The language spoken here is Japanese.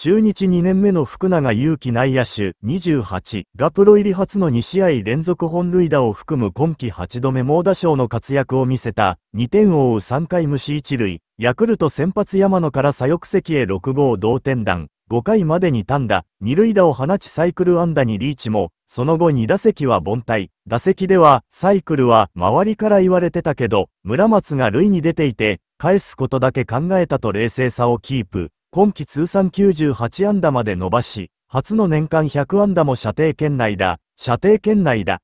中日2年目の福永祐希内野手28がプロ入り初の2試合連続本塁打を含む今季8度目猛打賞の活躍を見せた2点を追う3回無視1塁ヤクルト先発山野から左翼席へ6号同点弾5回までに単打2塁打を放ちサイクル安打にリーチもその後2打席は凡退打席ではサイクルは周りから言われてたけど村松が塁に出ていて返すことだけ考えたと冷静さをキープ今季通算98安打まで伸ばし、初の年間100安打も射程圏内だ、射程圏内だ。